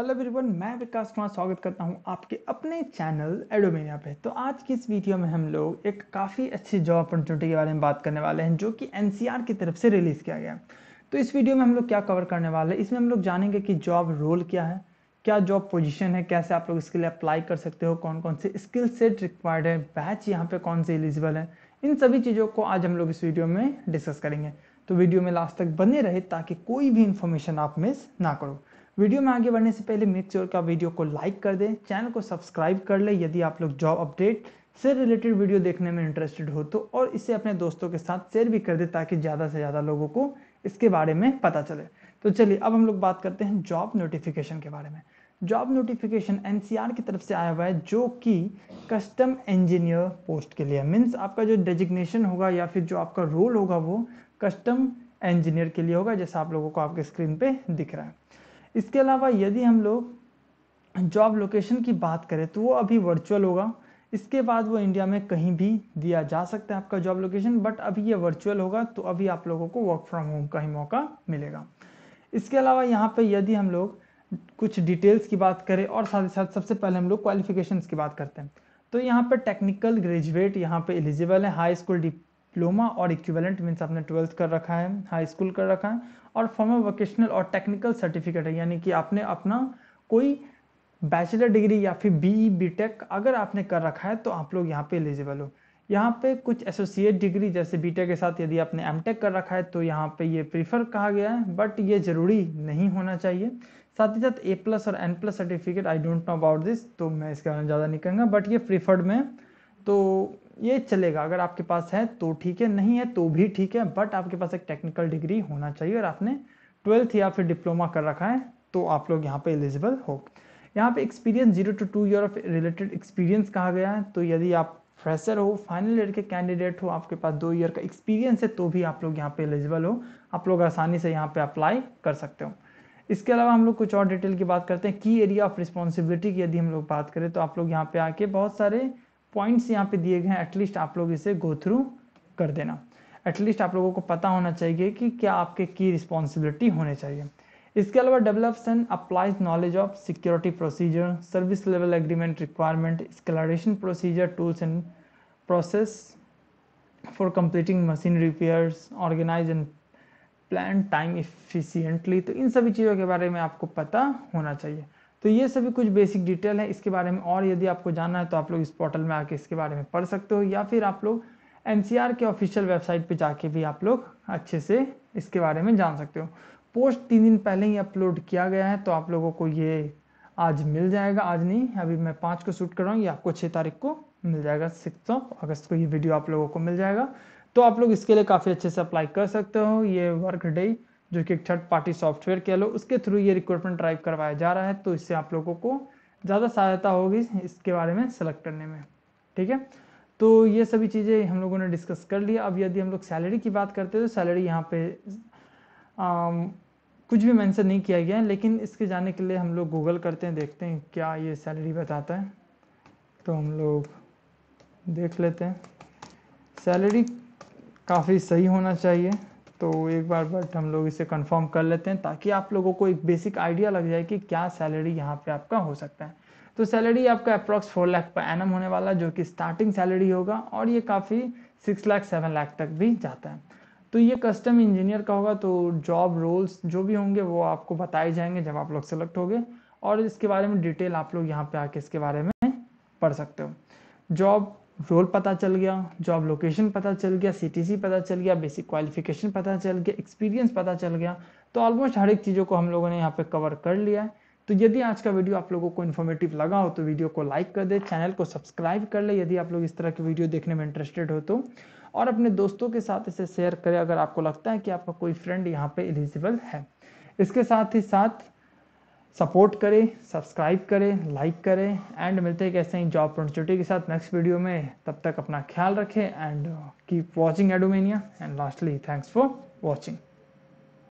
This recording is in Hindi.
हेलो एवरीवन मैं विकास कुमार स्वागत करता हूं आपके अपने चैनल एडोमेनिया पे तो आज की इस वीडियो में हम लोग एक काफ़ी अच्छी जॉब अपॉर्चुनिटी के बारे में बात करने वाले हैं जो कि एनसीआर की तरफ से रिलीज़ किया गया तो इस वीडियो में हम लोग क्या कवर करने वाले हैं इसमें हम लोग जानेंगे कि जॉब रोल क्या है क्या जॉब पोजिशन है कैसे आप लोग इसके लिए अप्लाई कर सकते हो कौन कौन से स्किल सेट रिक्वायर्ड है बैच यहाँ पे कौन से एलिजिबल है इन सभी चीज़ों को आज हम लोग इस वीडियो में डिस्कस करेंगे तो वीडियो में लास्ट तक बने रहे ताकि कोई भी इन्फॉर्मेशन आप मिस ना करो वीडियो में आगे बढ़ने से पहले मेक श्योर का वीडियो को लाइक कर दें चैनल को सब्सक्राइब कर लें यदि आप लोग जॉब अपडेट से रिलेटेड वीडियो देखने में इंटरेस्टेड हो तो और इसे अपने दोस्तों के साथ शेयर भी कर दें ताकि ज़्यादा से ज़्यादा लोगों को इसके बारे में पता चले तो चलिए अब हम लोग बात करते हैं जॉब नोटिफिकेशन के बारे में जॉब नोटिफिकेशन एन की तरफ से आया हुआ है जो कि कस्टम इंजीनियर पोस्ट के लिए मीन्स आपका जो डेजिग्नेशन होगा या फिर जो आपका रोल होगा वो कस्टम इंजीनियर के लिए होगा जैसा आप लोगों को आपके स्क्रीन पे दिख रहा है इसके अलावा यदि हम लोग जॉब लोकेशन की बात करें तो वो अभी वर्चुअल होगा इसके बाद वो इंडिया में कहीं भी दिया जा सकता है आपका जॉब लोकेशन बट अभी ये वर्चुअल होगा तो अभी आप लोगों को वर्क फ्रॉम होम का ही मौका मिलेगा इसके अलावा यहाँ पे यदि हम लोग कुछ डिटेल्स की बात करें और साथ ही साथ सबसे पहले हम लोग क्वालिफिकेशन की बात करते हैं तो यहाँ पर टेक्निकल ग्रेजुएट यहाँ पे एलिजिबल है हाई स्कूल डिप्लोमा और इक्विवेलेंट मीन्स आपने ट्वेल्थ कर रखा है हाई स्कूल कर रखा है और फॉर्मल वोकेशनल और टेक्निकल सर्टिफिकेट है यानी कि आपने अपना कोई बैचलर डिग्री या फिर बी ई बी टेक अगर आपने कर रखा है तो आप लोग यहाँ पे एलिजिबल हो यहाँ पे कुछ एसोसिएट डिग्री जैसे बी के साथ यदि आपने एम कर रखा है तो यहाँ पे ये प्रीफर कहा गया है बट ये ज़रूरी नहीं होना चाहिए साथ ही साथ ए प्लस और N plus certificate I don't know about this तो मैं इसके बारे में ज़्यादा नहीं कहूँगा बट ये प्रीफर्ड में तो ये चलेगा अगर आपके पास है तो ठीक है नहीं है तो भी ठीक है बट आपके पास एक टेक्निकल डिग्री होना चाहिए और आपने ट्वेल्थ या फिर डिप्लोमा कर रखा है तो आप लोग यहाँ पे एलिजिबल हो यहाँ पे experience zero to two year of related experience कहा गया है तो यदि आप फ्रेशर हो फाइनल ईयर के कैंडिडेट हो आपके पास दो ईयर का एक्सपीरियंस है तो भी आप लोग यहाँ पे एलिजिबल हो आप लोग आसानी से यहाँ पे अप्लाई कर सकते हो इसके अलावा हम लोग कुछ और डिटेल की बात करते हैं की एरिया ऑफ रिस्पॉन्सिबिलिटी की यदि हम लोग बात करें तो आप लोग यहाँ पे आके बहुत सारे पॉइंट्स यहाँ पे दिए गए हैं एटलीस्ट आप लोग इसे गो थ्रू कर देना एटलीस्ट आप लोगों को पता होना चाहिए कि क्या आपके की रिस्पॉन्सिबिलिटी होने चाहिए इसके अलावा develops and applies knowledge of security procedure service level agreement requirement escalation procedure tools and process for completing machine repairs organise and plan time efficiently तो इन सभी चीज़ों के बारे में आपको पता होना चाहिए तो ये सभी कुछ बेसिक डिटेल है इसके बारे में और यदि आपको जानना है तो आप लोग इस पोर्टल में आके इसके बारे में पढ़ सकते हो या फिर आप लोग एन के ऑफिशियल वेबसाइट पर जाके भी आप लोग अच्छे से इसके बारे में जान सकते हो पोस्ट तीन दिन पहले ही अपलोड किया गया है तो आप लोगों को ये आज मिल जाएगा आज नहीं अभी मैं पाँच को शूट कर रहा हूँ ये आपको छः तारीख को मिल जाएगा सिक्स ऑफ अगस्त को ये वीडियो आप लोगों को मिल जाएगा तो आप लोग इसके लिए काफ़ी अच्छे से अप्लाई कर सकते हो ये वर्क डे जो कि एक थर्ड पार्टी सॉफ्टवेयर कह लो उसके थ्रू ये रिक्रूटमेंट ड्राइव करवाया जा रहा है तो इससे आप लोगों को ज़्यादा सहायता होगी इसके बारे में सेलेक्ट करने में ठीक है तो ये सभी चीज़ें हम लोगों ने डिस्कस कर लिया अब यदि हम लोग सैलरी की बात करते हैं तो सैलरी यहाँ पे आ, कुछ भी मेंशन नहीं किया गया है लेकिन इसके जाने के लिए हम लोग गूगल करते हैं देखते हैं क्या ये सैलरी बताता है तो हम लोग देख लेते हैं सैलरी काफ़ी सही होना चाहिए तो एक बार बट हम लोग इसे कंफर्म कर लेते हैं ताकि आप लोगों को एक बेसिक आइडिया लग जाए कि क्या सैलरी यहाँ पे आपका हो सकता है तो सैलरी आपका approx four lakh per annum होने वाला जो कि स्टार्टिंग सैलरी होगा और ये काफ़ी सिक्स लाख सेवन लाख तक भी जाता है तो ये कस्टम इंजीनियर का होगा तो जॉब रोल्स जो भी होंगे वो आपको बताए जाएंगे जब आप लोग सेलेक्ट होंगे और इसके बारे में डिटेल आप लोग यहाँ पे आके इसके बारे में पढ़ सकते हो जॉब रोल पता चल गया जॉब लोकेशन पता चल गया सीटीसी पता चल गया बेसिक क्वालिफिकेशन पता चल गया एक्सपीरियंस पता चल गया तो ऑलमोस्ट हर एक चीज़ों को हम लोगों ने यहाँ पे कवर कर लिया है तो यदि आज का वीडियो आप लोगों को इन्फॉर्मेटिव लगा हो तो वीडियो को लाइक कर दे चैनल को सब्सक्राइब कर ले यदि आप लोग इस तरह की वीडियो देखने में इंटरेस्टेड हो तो और अपने दोस्तों के साथ इसे शेयर करें अगर आपको लगता है कि आपका कोई फ्रेंड यहाँ पे एलिजिबल है इसके साथ ही साथ सपोर्ट करें सब्सक्राइब करें लाइक करें एंड मिलते हैं कैसे ही जॉब अपॉर्चुनिटी के साथ नेक्स्ट वीडियो में तब तक अपना ख्याल रखें एंड कीप वॉचिंग एडोमेनिया and lastly thanks for watching